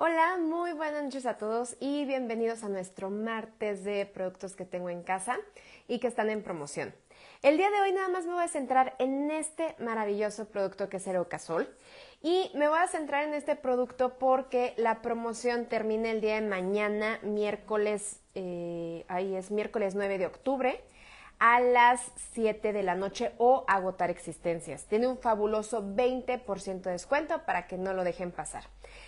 Hola, muy buenas noches a todos y bienvenidos a nuestro martes de productos que tengo en casa y que están en promoción. El día de hoy nada más me voy a centrar en este maravilloso producto que es el Ocasol y me voy a centrar en este producto porque la promoción termina el día de mañana, miércoles, eh, ahí es miércoles 9 de octubre a las 7 de la noche o agotar existencias. Tiene un fabuloso 20% de descuento para que no lo dejen pasar.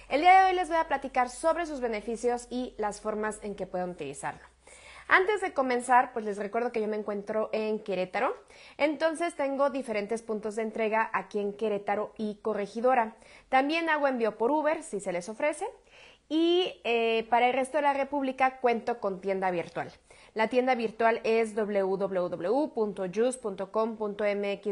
El día de hoy les voy a platicar sobre sus beneficios y las formas en que pueden utilizarlo. Antes de comenzar, pues les recuerdo que yo me encuentro en Querétaro, entonces tengo diferentes puntos de entrega aquí en Querétaro y Corregidora. También hago envío por Uber si se les ofrece y eh, para el resto de la República cuento con tienda virtual. La tienda virtual es www.just.com.mx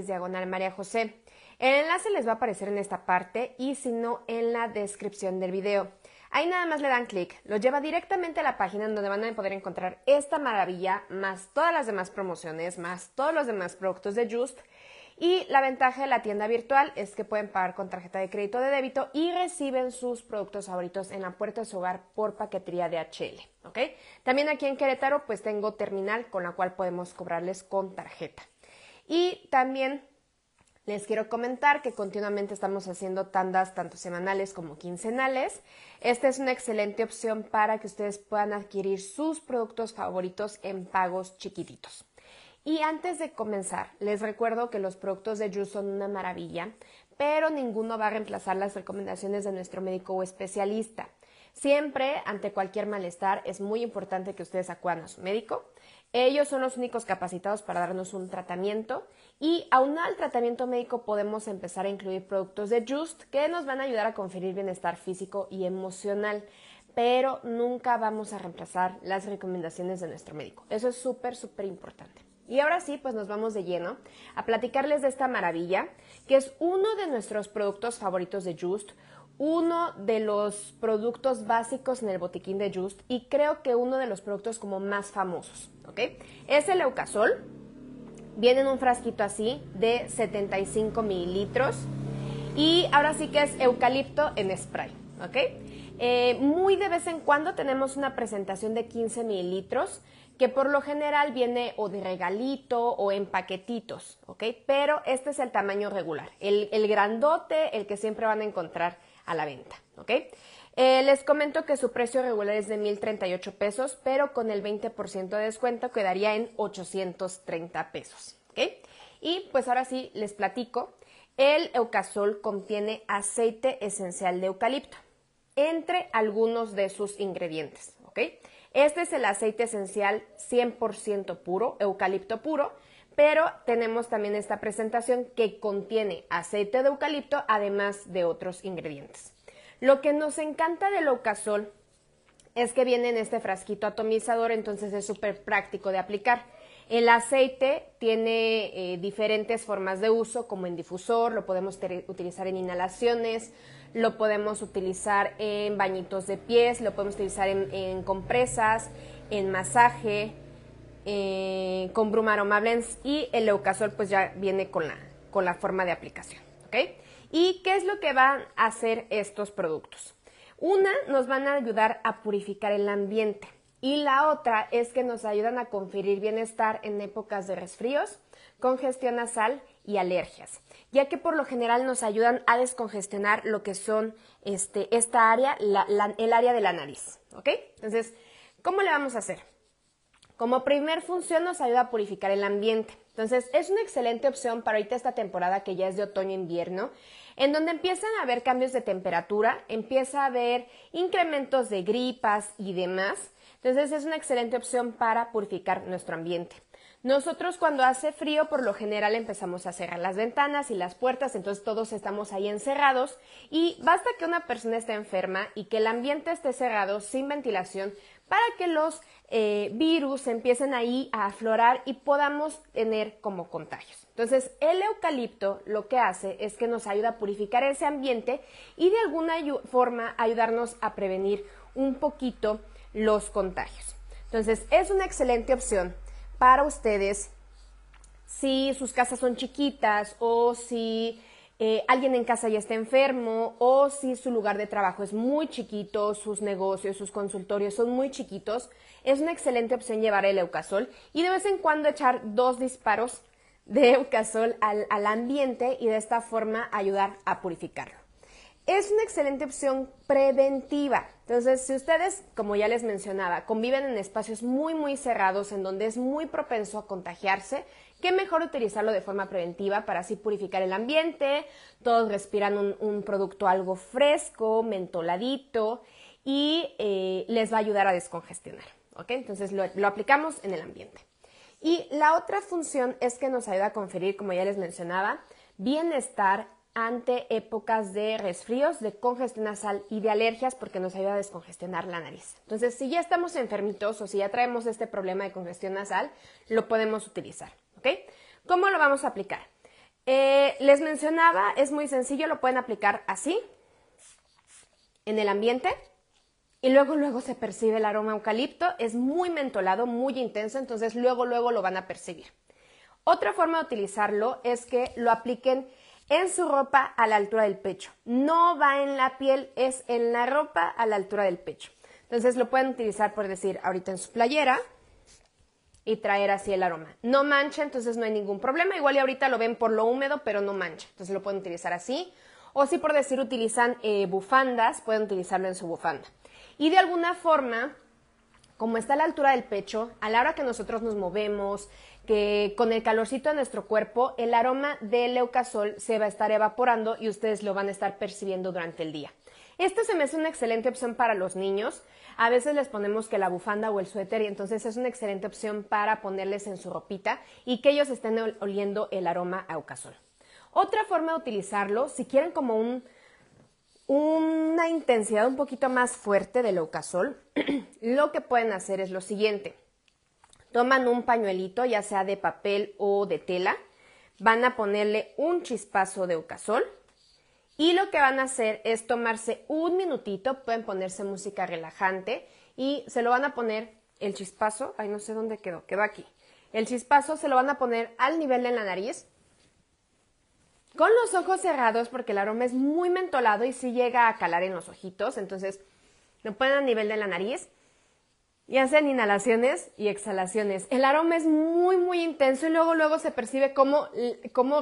diagonal María José. El enlace les va a aparecer en esta parte y si no en la descripción del video. Ahí nada más le dan clic, lo lleva directamente a la página donde van a poder encontrar esta maravilla, más todas las demás promociones, más todos los demás productos de Just y la ventaja de la tienda virtual es que pueden pagar con tarjeta de crédito o de débito y reciben sus productos favoritos en la puerta de su hogar por paquetería de HL. También aquí en Querétaro pues tengo terminal con la cual podemos cobrarles con tarjeta. Y también les quiero comentar que continuamente estamos haciendo tandas tanto semanales como quincenales. Esta es una excelente opción para que ustedes puedan adquirir sus productos favoritos en pagos chiquititos. Y antes de comenzar, les recuerdo que los productos de Just son una maravilla, pero ninguno va a reemplazar las recomendaciones de nuestro médico o especialista. Siempre, ante cualquier malestar, es muy importante que ustedes acudan a su médico. Ellos son los únicos capacitados para darnos un tratamiento y aun al tratamiento médico podemos empezar a incluir productos de Just que nos van a ayudar a conferir bienestar físico y emocional, pero nunca vamos a reemplazar las recomendaciones de nuestro médico. Eso es súper, súper importante. Y ahora sí, pues nos vamos de lleno a platicarles de esta maravilla, que es uno de nuestros productos favoritos de Just, uno de los productos básicos en el botiquín de Just y creo que uno de los productos como más famosos, ¿ok? Es el Eucasol, viene en un frasquito así de 75 mililitros y ahora sí que es eucalipto en spray, ¿ok? Eh, muy de vez en cuando tenemos una presentación de 15 mililitros que por lo general viene o de regalito o en paquetitos, ¿ok? Pero este es el tamaño regular, el, grandote, el que siempre van a encontrar a la venta, ¿ok? Eh, les comento que su precio regular es de 1.038 pesos, pero con el 20% de descuento quedaría en 830 pesos, ¿ok? Y pues ahora sí les platico, el eucasol contiene aceite esencial de eucalipto, entre algunos de sus ingredientes, ¿ok? Este es el aceite esencial 100% puro, eucalipto puro, pero tenemos también esta presentación que contiene aceite de eucalipto además de otros ingredientes. Lo que nos encanta del ocasol es que viene en este frasquito atomizador, entonces es súper práctico de aplicar. El aceite tiene eh, diferentes formas de uso, como en difusor, lo podemos utilizar en inhalaciones, lo podemos utilizar en bañitos de pies, lo podemos utilizar en, compresas, en masaje, eh, con Bruma Aroma y el Leucasol pues ya viene con la, forma de aplicación, ¿Y qué es lo que van a hacer estos productos? Una, nos van a ayudar a purificar el ambiente y la otra es que nos ayudan a conferir bienestar en épocas de resfríos, congestión nasal y alergias, ya que por lo general nos ayudan a descongestionar lo que son este, esta área, el área de la nariz. ¿Ok? Entonces, ¿cómo le vamos a hacer? Como primer función nos ayuda a purificar el ambiente. Entonces, es una excelente opción para ahorita esta temporada que ya es de otoño-invierno, e en donde empiezan a haber cambios de temperatura, empieza a haber incrementos de gripas y demás. Entonces, es una excelente opción para purificar nuestro ambiente. Nosotros cuando hace frío por lo general empezamos a cerrar las ventanas y las puertas, entonces todos estamos ahí encerrados y basta que una persona esté enferma y que el ambiente esté cerrado sin ventilación para que los eh, virus empiecen ahí a aflorar y podamos tener como contagios. Entonces, el eucalipto lo que hace es que nos ayuda a purificar ese ambiente y de alguna forma ayudarnos a prevenir un poquito los contagios. Entonces, es una excelente opción para ustedes si sus casas son chiquitas o si eh, alguien en casa ya está enfermo o si su lugar de trabajo es muy chiquito, sus negocios, sus consultorios son muy chiquitos, es una excelente opción llevar el Eucasol y de vez en cuando echar dos disparos de Eucasol al ambiente y de esta forma ayudar a purificarlo es una excelente opción preventiva. Entonces, si ustedes, como ya les mencionaba, conviven en espacios muy, muy cerrados en donde es muy propenso a contagiarse, qué mejor utilizarlo de forma preventiva para así purificar el ambiente, todos respiran un, producto algo fresco, mentoladito y eh, les va a ayudar a descongestionar. Entonces, lo aplicamos en el ambiente. Y la otra función es que nos ayuda a conferir, como ya les mencionaba, bienestar ante épocas de resfríos, de congestión nasal y de alergias porque nos ayuda a descongestionar la nariz. Entonces, si ya estamos enfermitos o si ya traemos este problema de congestión nasal, lo podemos utilizar. ok ¿Cómo lo vamos a aplicar? Eh, les mencionaba, es muy sencillo, lo pueden aplicar así, en el ambiente, y luego, luego se percibe el aroma eucalipto, es muy mentolado, muy intenso, entonces luego, luego lo van a percibir. Otra forma de utilizarlo es que lo apliquen en su ropa a la altura del pecho. No va en la piel, es en la ropa a la altura del pecho. Entonces lo pueden utilizar por decir ahorita en su playera y traer así el aroma. No mancha, entonces no hay ningún problema. Igual y ahorita lo ven por lo húmedo, pero no mancha. Entonces lo pueden utilizar así. O si por decir utilizan eh, bufandas, pueden utilizarlo en su bufanda. Y de alguna forma, como está a la altura del pecho, a la hora que nosotros nos movemos, que con el calorcito de nuestro cuerpo, el aroma del eucasol se va a estar evaporando y ustedes lo van a estar percibiendo durante el día. Esto se me hace una excelente opción para los niños. A veces les ponemos que la bufanda o el suéter y entonces es una excelente opción para ponerles en su ropita y que ellos estén oliendo el aroma a eucasol. Otra forma de utilizarlo, si quieren como una intensidad un poquito más fuerte del eucasol, lo que pueden hacer es lo siguiente Toman un pañuelito, ya sea de papel o de tela, van a ponerle un chispazo de ucasol y lo que van a hacer es tomarse un minutito, pueden ponerse música relajante y se lo van a poner el chispazo, ay no sé dónde quedó, quedó aquí. El chispazo se lo van a poner al nivel de la nariz, con los ojos cerrados porque el aroma es muy mentolado y si llega a calar en los ojitos, entonces lo ponen al nivel de la nariz y hacen inhalaciones y exhalaciones. El aroma es muy, muy intenso y luego, luego se percibe cómo,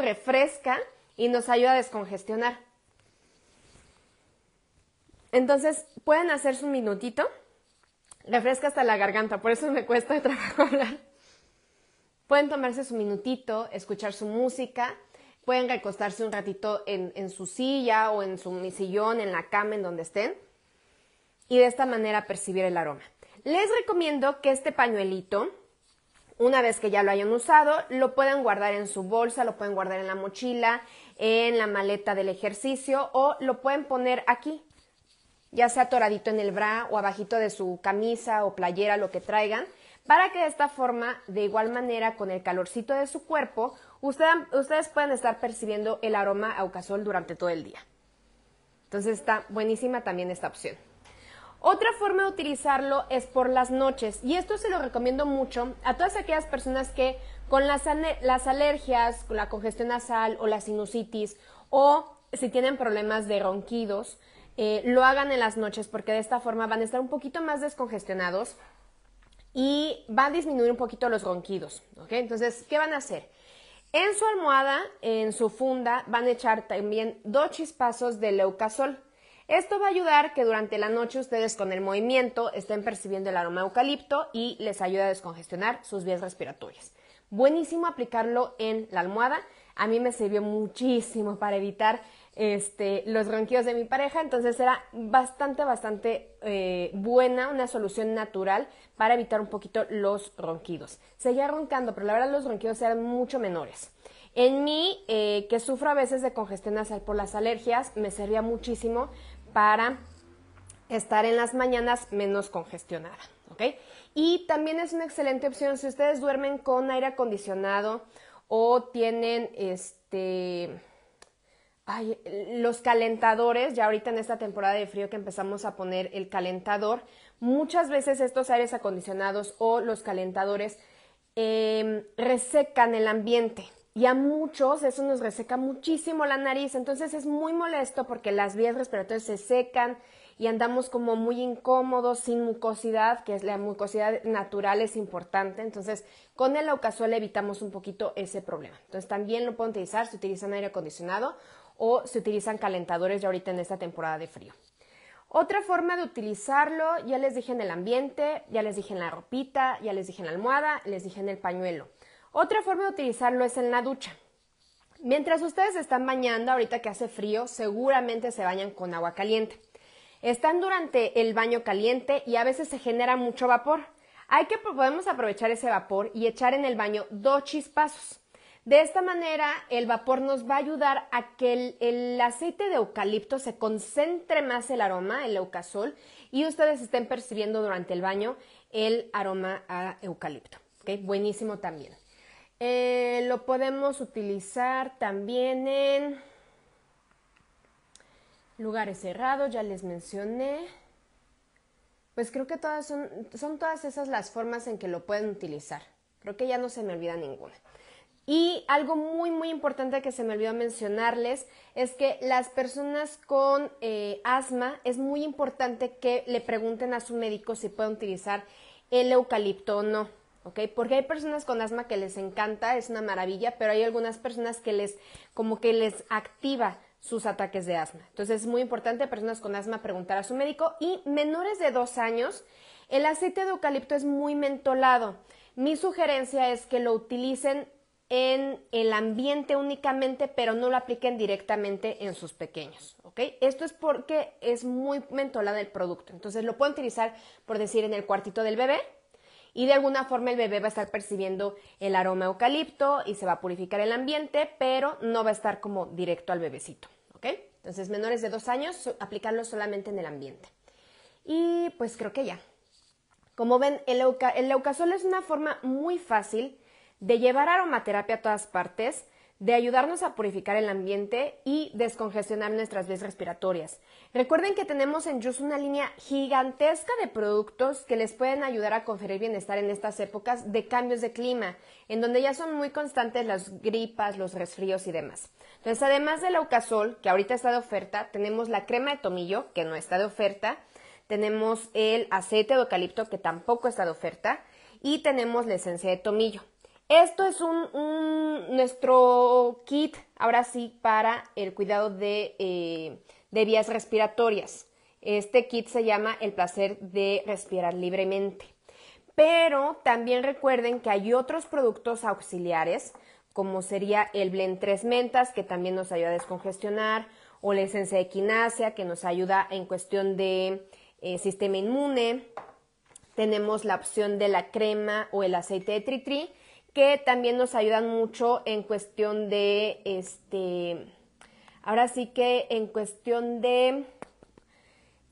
refresca y nos ayuda a descongestionar. Entonces, pueden hacerse un minutito. Refresca hasta la garganta, por eso me cuesta trabajo hablar. Pueden tomarse su minutito, escuchar su música, pueden recostarse un ratito en, en su silla o en su sillón, en la cama, en donde estén, y de esta manera percibir el aroma. Les recomiendo que este pañuelito, una vez que ya lo hayan usado, lo puedan guardar en su bolsa, lo pueden guardar en la mochila, en la maleta del ejercicio o lo pueden poner aquí, ya sea atoradito en el bra o abajito de su camisa o playera, lo que traigan, para que de esta forma, de igual manera, con el calorcito de su cuerpo, ustedes puedan estar percibiendo el aroma a ocasol durante todo el día. Entonces está buenísima también esta opción. Otra forma de utilizarlo es por las noches y esto se lo recomiendo mucho a todas aquellas personas que con las, las alergias, con la congestión nasal o la sinusitis o si tienen problemas de ronquidos, eh, lo hagan en las noches porque de esta forma van a estar un poquito más descongestionados y van a disminuir un poquito los ronquidos. Entonces, ¿qué van a hacer? En su almohada, en su funda, van a echar también dos chispazos de leucasol. Esto va a ayudar que durante la noche ustedes con el movimiento estén percibiendo el aroma eucalipto y les ayuda a descongestionar sus vías respiratorias. Buenísimo aplicarlo en la almohada. A mí me sirvió muchísimo para evitar este, los ronquidos de mi pareja, entonces era bastante, bastante eh, buena, una solución natural para evitar un poquito los ronquidos. Seguía roncando, pero la verdad los ronquidos eran mucho menores. En mí, eh, que sufro a veces de congestión nasal por las alergias, me servía muchísimo para estar en las mañanas menos congestionada. ¿ok? Y también es una excelente opción si ustedes duermen con aire acondicionado o tienen este... Ay, los calentadores, ya ahorita en esta temporada de frío que empezamos a poner el calentador, muchas veces estos aires acondicionados o los calentadores em, resecan el ambiente, y a muchos eso nos reseca muchísimo la nariz, entonces es muy molesto porque las vías respiratorias se secan y andamos como muy incómodos, sin mucosidad, que es la mucosidad natural es importante, entonces con el le evitamos un poquito ese problema. Entonces también lo pueden utilizar si utilizan aire acondicionado o si utilizan calentadores ya ahorita en esta temporada de frío. Otra forma de utilizarlo, ya les dije en el ambiente, ya les dije en la ropita, ya les dije en la almohada, les dije en el pañuelo. Otra forma de utilizarlo es en la ducha. Mientras ustedes están bañando, ahorita que hace frío, seguramente se bañan con agua caliente. Están durante el baño caliente y a veces se genera mucho vapor. Hay que podemos aprovechar ese vapor y echar en el baño dos chispazos. De esta manera, el vapor nos va a ayudar a que el, aceite de eucalipto se concentre más el aroma, el eucasol, y ustedes estén percibiendo durante el baño el aroma a eucalipto. Buenísimo también. Eh, lo podemos utilizar también en lugares cerrados, ya les mencioné. Pues creo que todas son, todas esas las formas en que lo pueden utilizar. Creo que ya no se me olvida ninguna. Y algo muy, muy importante que se me olvidó mencionarles es que las personas con eh, asma es muy importante que le pregunten a su médico si puede utilizar el eucalipto o no porque hay personas con asma que les encanta, es una maravilla, pero hay algunas personas que les, como que les activa sus ataques de asma. Entonces es muy importante personas con asma preguntar a su médico y menores de dos años, el aceite de eucalipto es muy mentolado. Mi sugerencia es que lo utilicen en el ambiente únicamente, pero no lo apliquen directamente en sus pequeños. Esto es porque es muy mentolado el producto. Entonces lo pueden utilizar, por decir, en el cuartito del bebé, y de alguna forma el bebé va a estar percibiendo el aroma eucalipto y se va a purificar el ambiente, pero no va a estar como directo al bebecito, ¿ok? Entonces, menores de dos años, aplicarlo solamente en el ambiente. Y pues creo que ya. Como ven, el, el leucasol es una forma muy fácil de llevar aromaterapia a todas partes, de ayudarnos a purificar el ambiente y descongestionar nuestras vías respiratorias. Recuerden que tenemos en Juice una línea gigantesca de productos que les pueden ayudar a conferir bienestar en estas épocas de cambios de clima, en donde ya son muy constantes las gripas, los resfríos y demás. Entonces, además del Aucasol, que ahorita está de oferta, tenemos la crema de tomillo, que no está de oferta, tenemos el aceite de eucalipto, que tampoco está de oferta, y tenemos la esencia de tomillo. Esto es nuestro kit, ahora sí, para el cuidado eh, de, vías respiratorias. Este kit se llama El placer de respirar libremente. Pero también recuerden que hay otros productos auxiliares, como sería el blend 3 mentas, que también nos ayuda a descongestionar, o la esencia de quinasia, que nos ayuda en cuestión de eh, sistema inmune. Tenemos la opción de la crema o el aceite de tritri, que también nos ayudan mucho en cuestión de, este, ahora sí que en cuestión de,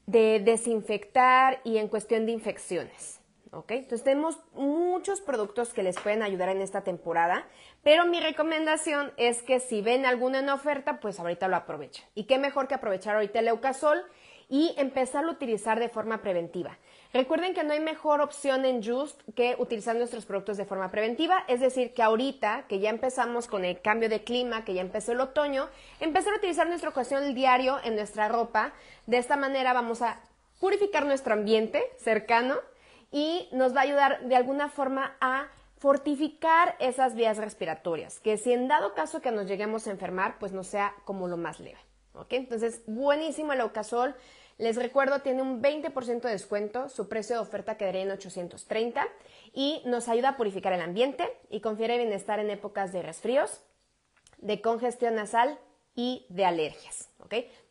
de desinfectar y en cuestión de infecciones. ¿ok? Entonces tenemos muchos productos que les pueden ayudar en esta temporada, pero mi recomendación es que si ven alguna en oferta, pues ahorita lo aprovechen. Y qué mejor que aprovechar ahorita el Eucasol y empezar a utilizar de forma preventiva. Recuerden que no hay mejor opción en Just que utilizar nuestros productos de forma preventiva, es decir, que ahorita que ya empezamos con el cambio de clima, que ya empezó el otoño, empezar a utilizar nuestro ocasión diario en nuestra ropa. De esta manera vamos a purificar nuestro ambiente cercano y nos va a ayudar de alguna forma a fortificar esas vías respiratorias, que si en dado caso que nos lleguemos a enfermar, pues no sea como lo más leve. Entonces, buenísimo el Ocasol. Les recuerdo, tiene un 20% de descuento, su precio de oferta quedaría en 830 y nos ayuda a purificar el ambiente y confiere bienestar en épocas de resfríos, de congestión nasal y de alergias.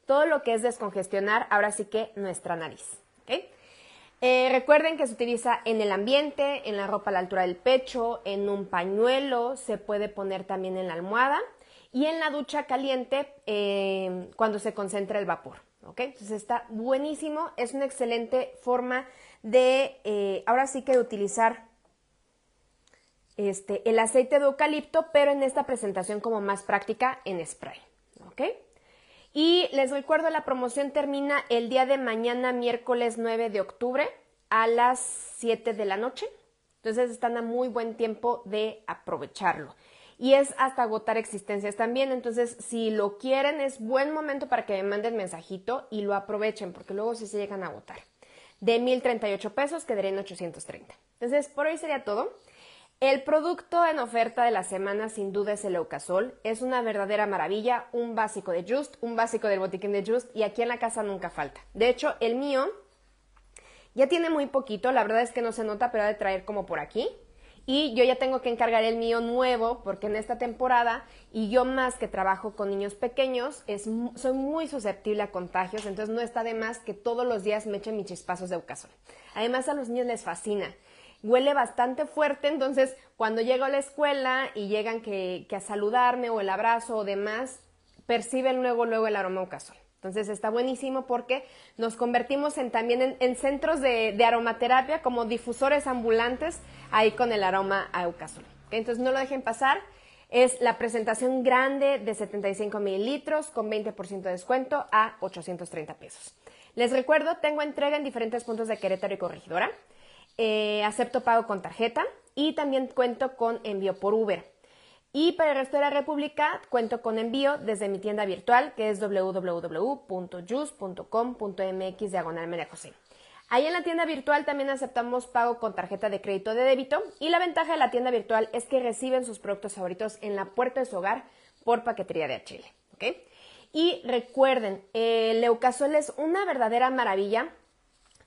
Todo lo que es descongestionar ahora sí que nuestra nariz. Eh, recuerden que se utiliza en el ambiente, en la ropa a la altura del pecho, en un pañuelo, se puede poner también en la almohada y en la ducha caliente eh, cuando se concentra el vapor. Entonces está buenísimo, es una excelente forma de, eh, ahora sí que utilizar este, el aceite de eucalipto, pero en esta presentación como más práctica en spray, Y les recuerdo, la promoción termina el día de mañana, miércoles 9 de octubre, a las 7 de la noche. Entonces están a muy buen tiempo de aprovecharlo y es hasta agotar existencias también. Entonces, si lo quieren, es buen momento para que me manden mensajito y lo aprovechen, porque luego sí se llegan a agotar. De 1.038 pesos quedaría en 830. Entonces, por hoy sería todo. El producto en oferta de la semana sin duda es el Eucasol. Es una verdadera maravilla, un básico de Just, un básico del botiquín de Just y aquí en la casa nunca falta. De hecho, el mío ya tiene muy poquito, la verdad es que no se nota, pero ha de traer como por aquí y yo ya tengo que encargar el mío nuevo porque en esta temporada y yo más que trabajo con niños pequeños es, soy muy susceptible a contagios, entonces no está de más que todos los días me echen mis chispazos de eucasol. Además a los niños les fascina. Huele bastante fuerte, entonces cuando llego a la escuela y llegan que, a saludarme o el abrazo o demás, perciben luego, luego el aroma eucalipto entonces está buenísimo porque nos convertimos en, también en, centros de, aromaterapia como difusores ambulantes ahí con el aroma a eucasol. Entonces no lo dejen pasar. Es la presentación grande de 75 mililitros con 20% de descuento a 830 pesos. Les recuerdo, tengo entrega en diferentes puntos de Querétaro y Corregidora. Eh, acepto pago con tarjeta y también cuento con envío por Uber. Y para el resto de la República cuento con envío desde mi tienda virtual que es www.jus.com.mx diagonal Ahí en la tienda virtual también aceptamos pago con tarjeta de crédito de débito y la ventaja de la tienda virtual es que reciben sus productos favoritos en la puerta de su hogar por paquetería de Chile. Y recuerden, el leucasol es una verdadera maravilla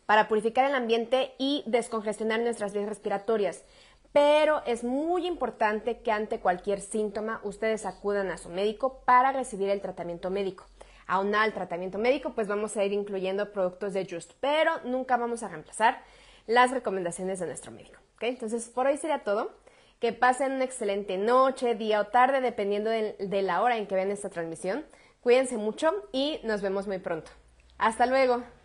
para purificar el ambiente y descongestionar nuestras vías respiratorias pero es muy importante que ante cualquier síntoma ustedes acudan a su médico para recibir el tratamiento médico. Aun al tratamiento médico, pues vamos a ir incluyendo productos de Just, pero nunca vamos a reemplazar las recomendaciones de nuestro médico. Entonces, por hoy sería todo. Que pasen una excelente noche, día o tarde, dependiendo de, de la hora en que vean esta transmisión. Cuídense mucho y nos vemos muy pronto. Hasta luego.